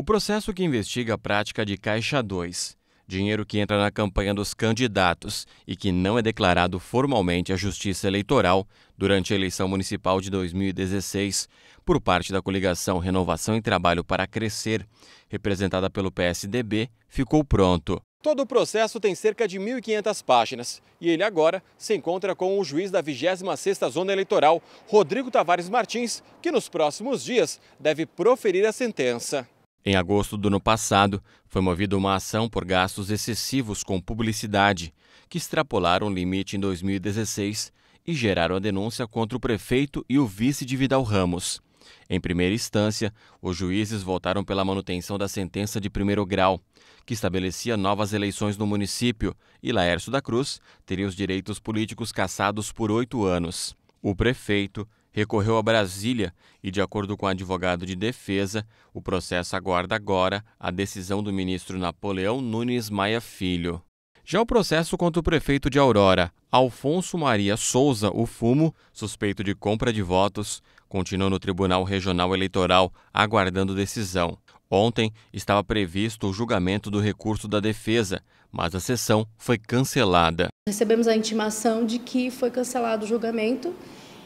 O processo que investiga a prática de Caixa 2, dinheiro que entra na campanha dos candidatos e que não é declarado formalmente à Justiça Eleitoral durante a eleição municipal de 2016, por parte da coligação Renovação e Trabalho para Crescer, representada pelo PSDB, ficou pronto. Todo o processo tem cerca de 1.500 páginas e ele agora se encontra com o juiz da 26ª Zona Eleitoral, Rodrigo Tavares Martins, que nos próximos dias deve proferir a sentença. Em agosto do ano passado, foi movida uma ação por gastos excessivos com publicidade, que extrapolaram o limite em 2016 e geraram a denúncia contra o prefeito e o vice de Vidal Ramos. Em primeira instância, os juízes votaram pela manutenção da sentença de primeiro grau, que estabelecia novas eleições no município, e Laércio da Cruz teria os direitos políticos cassados por oito anos. O prefeito recorreu a Brasília e, de acordo com o advogado de defesa, o processo aguarda agora a decisão do ministro Napoleão Nunes Maia Filho. Já o processo contra o prefeito de Aurora, Alfonso Maria Souza, o Fumo, suspeito de compra de votos, continua no Tribunal Regional Eleitoral aguardando decisão. Ontem estava previsto o julgamento do recurso da defesa, mas a sessão foi cancelada. Recebemos a intimação de que foi cancelado o julgamento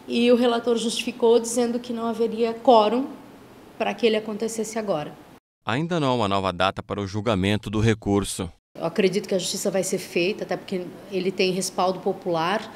e o relator justificou dizendo que não haveria quórum para que ele acontecesse agora. Ainda não há uma nova data para o julgamento do recurso. Eu acredito que a justiça vai ser feita, até porque ele tem respaldo popular.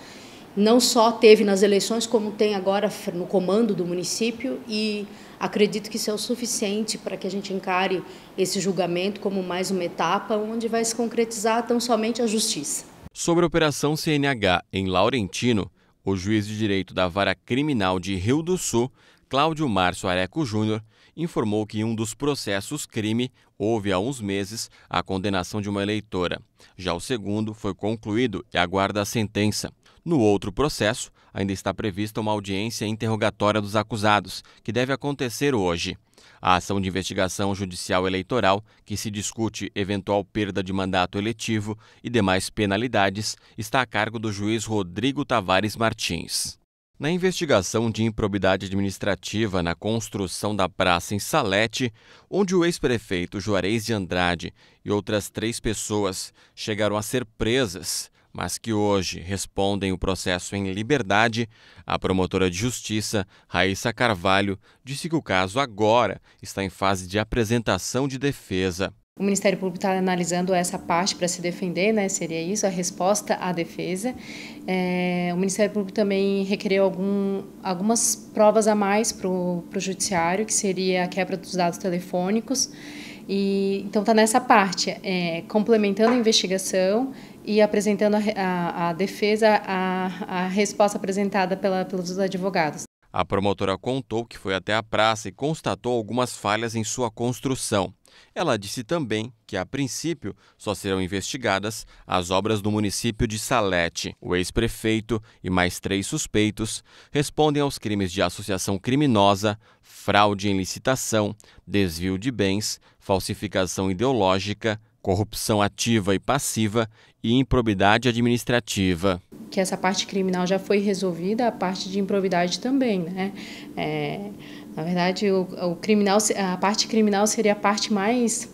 Não só teve nas eleições, como tem agora no comando do município, e acredito que isso é o suficiente para que a gente encare esse julgamento como mais uma etapa onde vai se concretizar tão somente a justiça. Sobre a Operação CNH em Laurentino, o juiz de direito da Vara Criminal de Rio do Sul, Cláudio Márcio Areco Júnior, informou que em um dos processos crime houve há uns meses a condenação de uma eleitora. Já o segundo foi concluído e aguarda a sentença. No outro processo, ainda está prevista uma audiência interrogatória dos acusados, que deve acontecer hoje. A ação de investigação judicial eleitoral, que se discute eventual perda de mandato eletivo e demais penalidades, está a cargo do juiz Rodrigo Tavares Martins. Na investigação de improbidade administrativa na construção da praça em Salete, onde o ex-prefeito Juarez de Andrade e outras três pessoas chegaram a ser presas, mas que hoje respondem o processo em liberdade, a promotora de justiça, Raíssa Carvalho, disse que o caso agora está em fase de apresentação de defesa. O Ministério Público está analisando essa parte para se defender, né? Seria isso a resposta à defesa. É, o Ministério Público também requereu algum, algumas provas a mais para o judiciário, que seria a quebra dos dados telefônicos. E então está nessa parte, é, complementando a investigação e apresentando a, a, a defesa a, a, resposta apresentada pela, pelos advogados. A promotora contou que foi até a praça e constatou algumas falhas em sua construção. Ela disse também que, a princípio, só serão investigadas as obras do município de Salete. O ex-prefeito e mais três suspeitos respondem aos crimes de associação criminosa, fraude em licitação, desvio de bens, falsificação ideológica corrupção ativa e passiva e improbidade administrativa. Que essa parte criminal já foi resolvida, a parte de improbidade também, né? É, na verdade, o, o criminal, a parte criminal seria a parte mais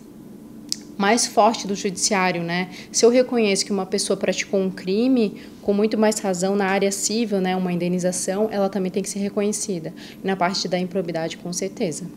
mais forte do judiciário, né? Se eu reconheço que uma pessoa praticou um crime com muito mais razão na área civil, né, uma indenização, ela também tem que ser reconhecida. E na parte da improbidade, com certeza.